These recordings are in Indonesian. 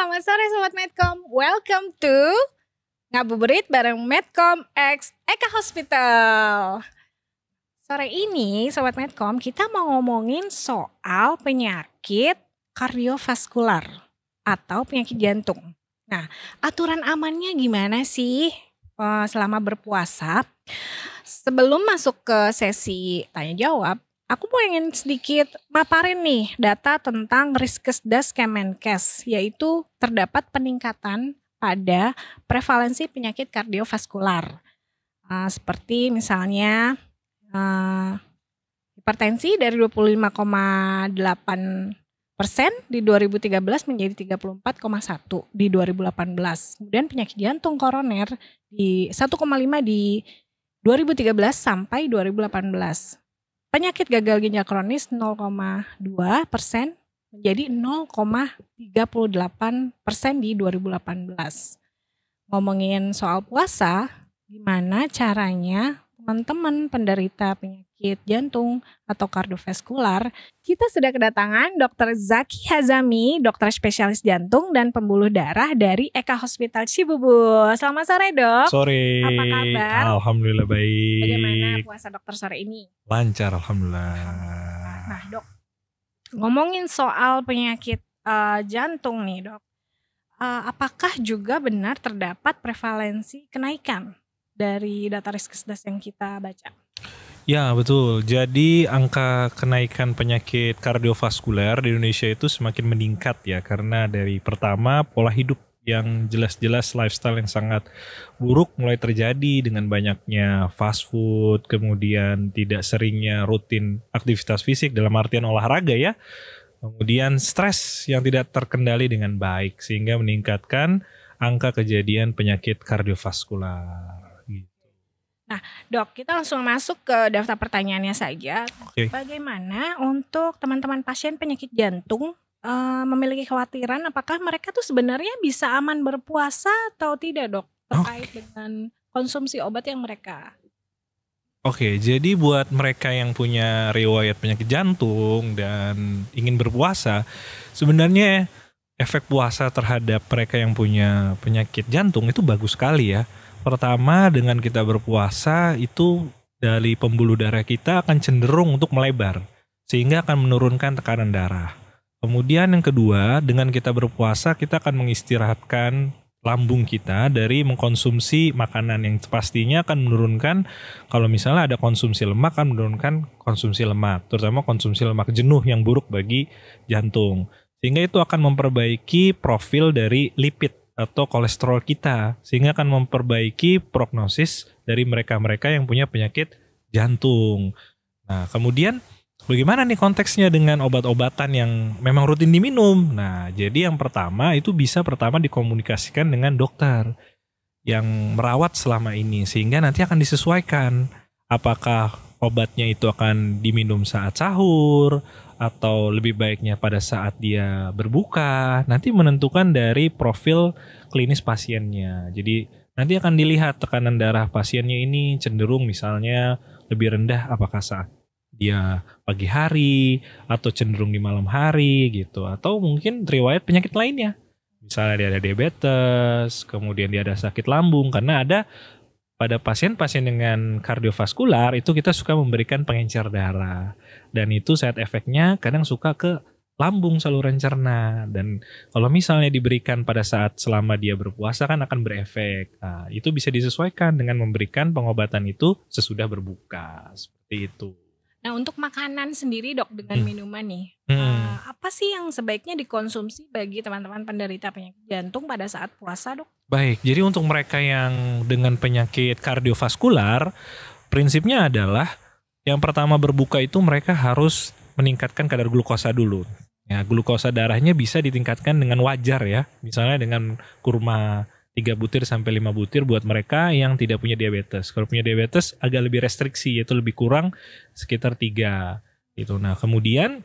selamat sore Sobat Medcom. Welcome to Ngabuburit bareng Medcom X Eka Hospital. Sore ini Sobat Medcom kita mau ngomongin soal penyakit kardiovaskular atau penyakit jantung. Nah aturan amannya gimana sih eh, selama berpuasa? Sebelum masuk ke sesi tanya jawab, Aku mau ingin sedikit maparin nih data tentang das Kemenkes, yaitu terdapat peningkatan pada prevalensi penyakit kardiovaskular. Uh, seperti misalnya uh, hipertensi dari 25,8 persen di 2013 menjadi 34,1 di 2018. Kemudian penyakit jantung koroner di 1,5 di 2013 sampai 2018 penyakit gagal ginjal kronis 0,2 persen menjadi 0,38 persen di 2018. Ngomongin soal puasa, gimana caranya teman-teman penderita penyakit Penyakit jantung atau kardiovaskular. Kita sudah kedatangan Dr. Zaki Hazami, dokter spesialis jantung dan pembuluh darah dari Eka Hospital Cibubur. Selamat sore dok. Sore. Apa kabar? Alhamdulillah baik. Bagaimana puasa dokter sore ini? Lancar alhamdulillah. Nah dok, ngomongin soal penyakit uh, jantung nih dok. Uh, apakah juga benar terdapat prevalensi kenaikan dari data riskesdas yang kita baca? Ya betul. Jadi angka kenaikan penyakit kardiovaskuler di Indonesia itu semakin meningkat ya karena dari pertama pola hidup yang jelas-jelas lifestyle yang sangat buruk mulai terjadi dengan banyaknya fast food, kemudian tidak seringnya rutin aktivitas fisik dalam artian olahraga ya. Kemudian stres yang tidak terkendali dengan baik sehingga meningkatkan angka kejadian penyakit kardiovaskular. Nah, Dok, kita langsung masuk ke daftar pertanyaannya saja. Okay. Bagaimana untuk teman-teman pasien penyakit jantung uh, memiliki khawatiran apakah mereka tuh sebenarnya bisa aman berpuasa atau tidak, Dok, terkait okay. dengan konsumsi obat yang mereka Oke, jadi buat mereka yang punya riwayat penyakit jantung dan ingin berpuasa, sebenarnya efek puasa terhadap mereka yang punya penyakit jantung itu bagus sekali ya Pertama dengan kita berpuasa itu dari pembuluh darah kita akan cenderung untuk melebar sehingga akan menurunkan tekanan darah. Kemudian yang kedua, dengan kita berpuasa kita akan mengistirahatkan lambung kita dari mengkonsumsi makanan yang pastinya akan menurunkan kalau misalnya ada konsumsi lemak akan menurunkan konsumsi lemak terutama konsumsi lemak jenuh yang buruk bagi jantung sehingga itu akan memperbaiki profil dari lipid atau kolesterol kita sehingga akan memperbaiki prognosis dari mereka-mereka yang punya penyakit jantung. Nah, kemudian bagaimana nih konteksnya dengan obat-obatan yang memang rutin diminum? Nah, jadi yang pertama itu bisa pertama dikomunikasikan dengan dokter yang merawat selama ini sehingga nanti akan disesuaikan apakah obatnya itu akan diminum saat sahur atau lebih baiknya pada saat dia berbuka nanti menentukan dari profil klinis pasiennya. Jadi nanti akan dilihat tekanan darah pasiennya ini cenderung misalnya lebih rendah apakah saat dia pagi hari atau cenderung di malam hari gitu atau mungkin riwayat penyakit lainnya. Misalnya dia ada diabetes, kemudian dia ada sakit lambung karena ada pada pasien-pasien dengan kardiovaskular itu kita suka memberikan pengencer darah dan itu saat efeknya kadang suka ke lambung saluran cerna dan kalau misalnya diberikan pada saat selama dia berpuasa kan akan berefek nah, itu bisa disesuaikan dengan memberikan pengobatan itu sesudah berbuka seperti itu nah untuk makanan sendiri dok dengan hmm. minuman nih hmm. Eh, apa sih yang sebaiknya dikonsumsi bagi teman-teman penderita penyakit jantung pada saat puasa dok Baik, jadi untuk mereka yang dengan penyakit kardiovaskular, prinsipnya adalah yang pertama berbuka itu mereka harus meningkatkan kadar glukosa dulu. Ya, glukosa darahnya bisa ditingkatkan dengan wajar ya, misalnya dengan kurma 3 butir sampai 5 butir buat mereka yang tidak punya diabetes. Kalau punya diabetes agak lebih restriksi yaitu lebih kurang sekitar 3 itu. Nah, kemudian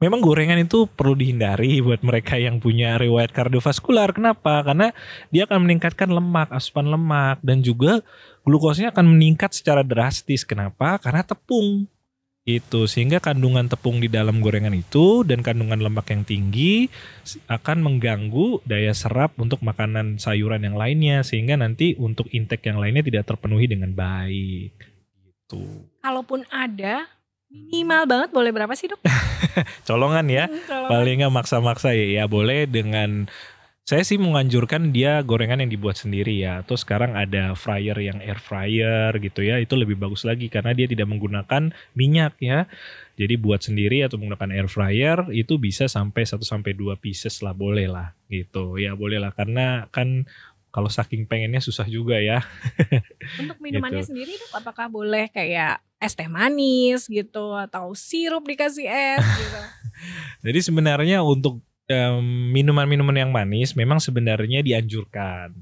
memang gorengan itu perlu dihindari buat mereka yang punya riwayat kardiovaskular. Kenapa? Karena dia akan meningkatkan lemak, asupan lemak dan juga glukosnya akan meningkat secara drastis. Kenapa? Karena tepung. Itu sehingga kandungan tepung di dalam gorengan itu dan kandungan lemak yang tinggi akan mengganggu daya serap untuk makanan sayuran yang lainnya sehingga nanti untuk intake yang lainnya tidak terpenuhi dengan baik. Gitu. Kalaupun ada Minimal hmm. banget boleh berapa sih dok? Colongan ya, hmm, Colongan. paling nggak maksa-maksa ya, ya boleh dengan saya sih menganjurkan dia gorengan yang dibuat sendiri ya. Terus sekarang ada fryer yang air fryer gitu ya. Itu lebih bagus lagi karena dia tidak menggunakan minyak ya. Jadi buat sendiri atau menggunakan air fryer itu bisa sampai 1 sampai 2 pieces lah boleh lah gitu. Ya boleh lah karena kan kalau saking pengennya susah juga ya. Untuk minumannya gitu. sendiri dok, apakah boleh kayak es teh manis gitu atau sirup dikasih es gitu. Jadi sebenarnya untuk minuman-minuman um, yang manis memang sebenarnya dianjurkan.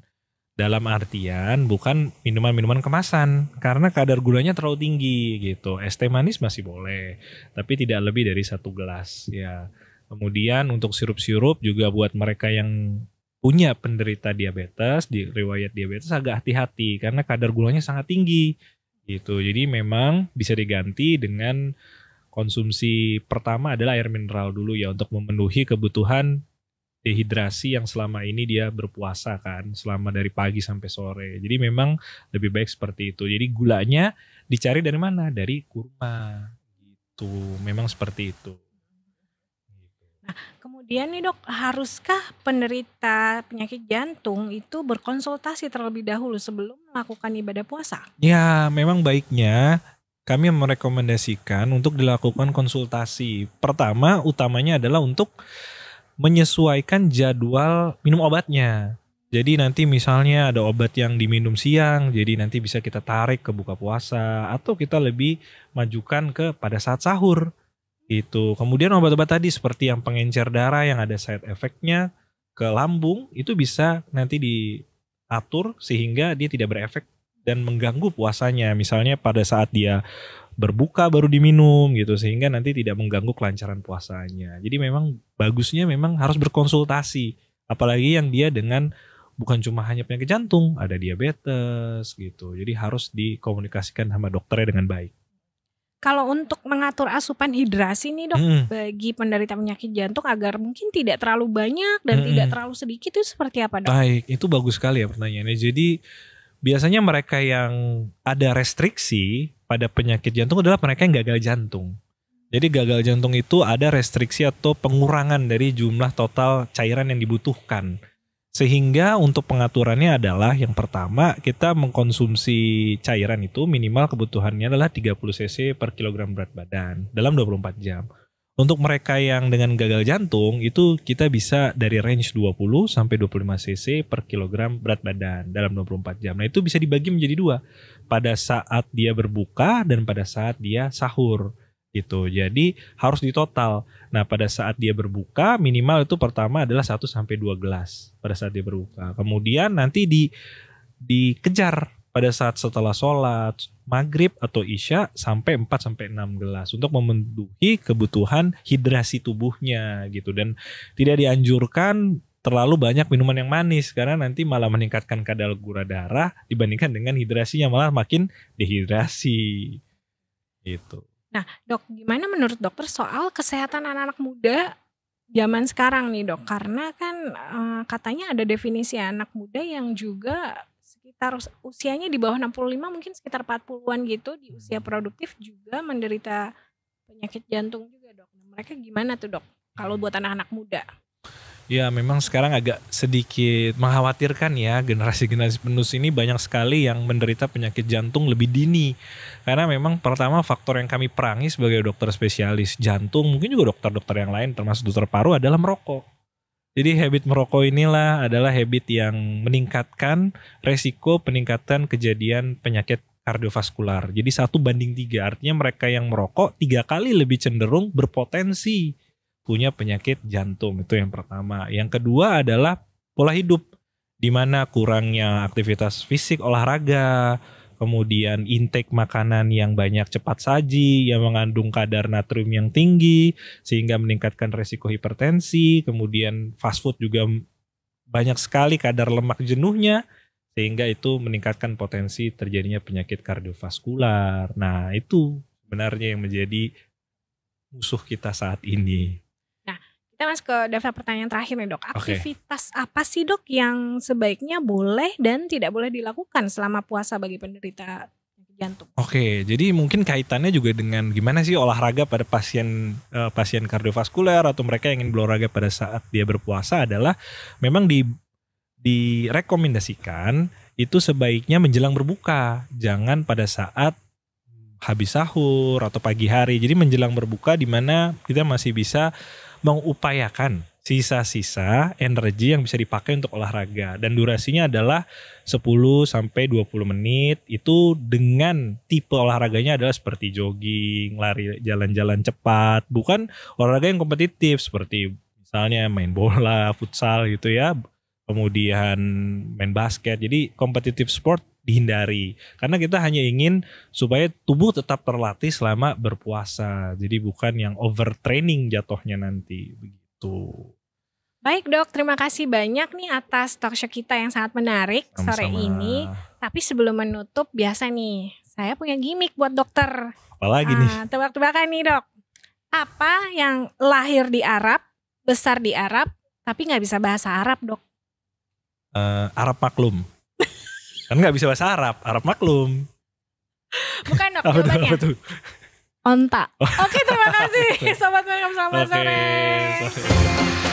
Dalam artian bukan minuman-minuman kemasan karena kadar gulanya terlalu tinggi gitu. Es teh manis masih boleh, tapi tidak lebih dari satu gelas ya. Kemudian untuk sirup-sirup juga buat mereka yang punya penderita diabetes, di riwayat diabetes agak hati-hati karena kadar gulanya sangat tinggi Gitu. Jadi memang bisa diganti dengan konsumsi pertama adalah air mineral dulu ya untuk memenuhi kebutuhan dehidrasi yang selama ini dia berpuasa kan selama dari pagi sampai sore jadi memang lebih baik seperti itu jadi gulanya dicari dari mana dari kurma gitu memang seperti itu Nah, kemudian nih dok, haruskah penderita penyakit jantung itu berkonsultasi terlebih dahulu sebelum melakukan ibadah puasa? Ya, memang baiknya kami merekomendasikan untuk dilakukan konsultasi. Pertama, utamanya adalah untuk menyesuaikan jadwal minum obatnya. Jadi nanti misalnya ada obat yang diminum siang, jadi nanti bisa kita tarik ke buka puasa atau kita lebih majukan ke pada saat sahur itu. Kemudian obat-obat tadi seperti yang pengencer darah yang ada side effectnya ke lambung itu bisa nanti diatur sehingga dia tidak berefek dan mengganggu puasanya. Misalnya pada saat dia berbuka baru diminum gitu sehingga nanti tidak mengganggu kelancaran puasanya. Jadi memang bagusnya memang harus berkonsultasi apalagi yang dia dengan bukan cuma hanya penyakit jantung, ada diabetes gitu. Jadi harus dikomunikasikan sama dokternya dengan baik. Kalau untuk mengatur asupan hidrasi nih dok, hmm. bagi penderita penyakit jantung agar mungkin tidak terlalu banyak dan hmm. tidak terlalu sedikit itu seperti apa dok? Baik, itu bagus sekali ya pertanyaannya. Jadi biasanya mereka yang ada restriksi pada penyakit jantung adalah mereka yang gagal jantung. Jadi gagal jantung itu ada restriksi atau pengurangan dari jumlah total cairan yang dibutuhkan. Sehingga untuk pengaturannya adalah yang pertama kita mengkonsumsi cairan itu minimal kebutuhannya adalah 30 cc per kilogram berat badan dalam 24 jam. Untuk mereka yang dengan gagal jantung itu kita bisa dari range 20 sampai 25 cc per kilogram berat badan dalam 24 jam. Nah itu bisa dibagi menjadi dua pada saat dia berbuka dan pada saat dia sahur gitu. Jadi harus ditotal. Nah, pada saat dia berbuka minimal itu pertama adalah 1 sampai dua gelas pada saat dia berbuka. Kemudian nanti di dikejar pada saat setelah sholat maghrib atau isya sampai 4 sampai enam gelas untuk memenuhi kebutuhan hidrasi tubuhnya gitu dan tidak dianjurkan terlalu banyak minuman yang manis karena nanti malah meningkatkan kadar gula darah dibandingkan dengan hidrasinya malah makin dehidrasi gitu. Nah, dok, gimana menurut dokter soal kesehatan anak-anak muda zaman sekarang nih, dok? Karena kan e, katanya ada definisi anak muda yang juga sekitar usianya di bawah 65 mungkin sekitar 40-an gitu di hmm. usia produktif juga menderita penyakit jantung juga dok. Nah, mereka gimana tuh dok? Kalau buat anak-anak muda? Ya memang sekarang agak sedikit mengkhawatirkan ya generasi-generasi penerus ini banyak sekali yang menderita penyakit jantung lebih dini. Karena memang pertama faktor yang kami perangi sebagai dokter spesialis jantung mungkin juga dokter-dokter yang lain termasuk dokter paru adalah merokok. Jadi habit merokok inilah adalah habit yang meningkatkan resiko peningkatan kejadian penyakit kardiovaskular. Jadi satu banding tiga, artinya mereka yang merokok tiga kali lebih cenderung berpotensi punya penyakit jantung itu yang pertama. Yang kedua adalah pola hidup di mana kurangnya aktivitas fisik, olahraga, kemudian intake makanan yang banyak cepat saji yang mengandung kadar natrium yang tinggi sehingga meningkatkan resiko hipertensi, kemudian fast food juga banyak sekali kadar lemak jenuhnya sehingga itu meningkatkan potensi terjadinya penyakit kardiovaskular. Nah, itu sebenarnya yang menjadi musuh kita saat ini. Kita masuk ke daftar pertanyaan terakhir nih dok. Aktivitas okay. apa sih dok yang sebaiknya boleh dan tidak boleh dilakukan selama puasa bagi penderita jantung? Oke, jadi mungkin kaitannya juga dengan gimana sih olahraga pada pasien uh, pasien kardiovaskuler atau mereka yang ingin berolahraga pada saat dia berpuasa adalah memang di direkomendasikan itu sebaiknya menjelang berbuka, jangan pada saat habis sahur atau pagi hari. Jadi menjelang berbuka di mana kita masih bisa mengupayakan sisa-sisa energi yang bisa dipakai untuk olahraga dan durasinya adalah 10 sampai 20 menit itu dengan tipe olahraganya adalah seperti jogging, lari jalan-jalan cepat, bukan olahraga yang kompetitif seperti misalnya main bola, futsal gitu ya, kemudian main basket. Jadi kompetitif sport dihindari karena kita hanya ingin supaya tubuh tetap terlatih selama berpuasa jadi bukan yang overtraining jatuhnya nanti begitu baik dok terima kasih banyak nih atas talk show kita yang sangat menarik Sama-sama. sore ini tapi sebelum menutup biasa nih saya punya gimmick buat dokter apalagi ah, nih uh, tebak-tebakan nih dok apa yang lahir di Arab besar di Arab tapi nggak bisa bahasa Arab dok uh, Arab maklum Kan nggak bisa bahasa Arab, Arab maklum. Bukan dok, apa tuh, Apa tuh? Onta. Oke, terima kasih sobat welcome selamat okay. sore.